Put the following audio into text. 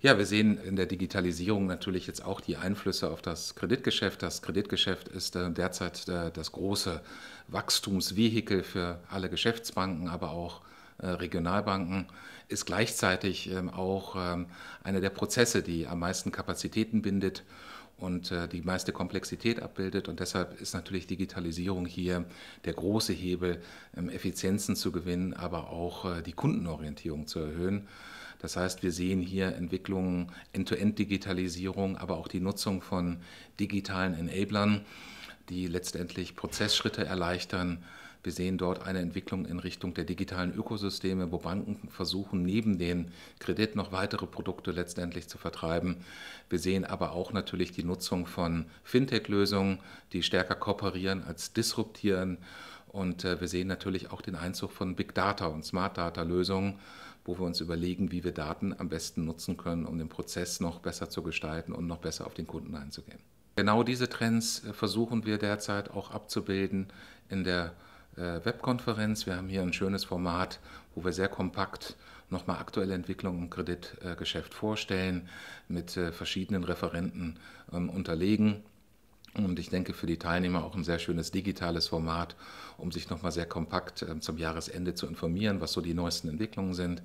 Ja, wir sehen in der Digitalisierung natürlich jetzt auch die Einflüsse auf das Kreditgeschäft. Das Kreditgeschäft ist äh, derzeit äh, das große Wachstumsvehikel für alle Geschäftsbanken, aber auch äh, Regionalbanken, ist gleichzeitig ähm, auch ähm, einer der Prozesse, die am meisten Kapazitäten bindet und äh, die meiste Komplexität abbildet. Und deshalb ist natürlich Digitalisierung hier der große Hebel, ähm, Effizienzen zu gewinnen, aber auch äh, die Kundenorientierung zu erhöhen. Das heißt, wir sehen hier Entwicklungen, End-to-End-Digitalisierung, aber auch die Nutzung von digitalen Enablern die letztendlich Prozessschritte erleichtern. Wir sehen dort eine Entwicklung in Richtung der digitalen Ökosysteme, wo Banken versuchen, neben den Kredit noch weitere Produkte letztendlich zu vertreiben. Wir sehen aber auch natürlich die Nutzung von Fintech-Lösungen, die stärker kooperieren als disruptieren. Und äh, wir sehen natürlich auch den Einzug von Big Data und Smart Data-Lösungen, wo wir uns überlegen, wie wir Daten am besten nutzen können, um den Prozess noch besser zu gestalten und noch besser auf den Kunden einzugehen. Genau diese Trends äh, versuchen wir derzeit auch abzubilden in der äh, Webkonferenz. Wir haben hier ein schönes Format, wo wir sehr kompakt nochmal aktuelle Entwicklungen im Kreditgeschäft äh, vorstellen, mit verschiedenen Referenten ähm, unterlegen. Und ich denke für die Teilnehmer auch ein sehr schönes digitales Format, um sich nochmal sehr kompakt ähm, zum Jahresende zu informieren, was so die neuesten Entwicklungen sind.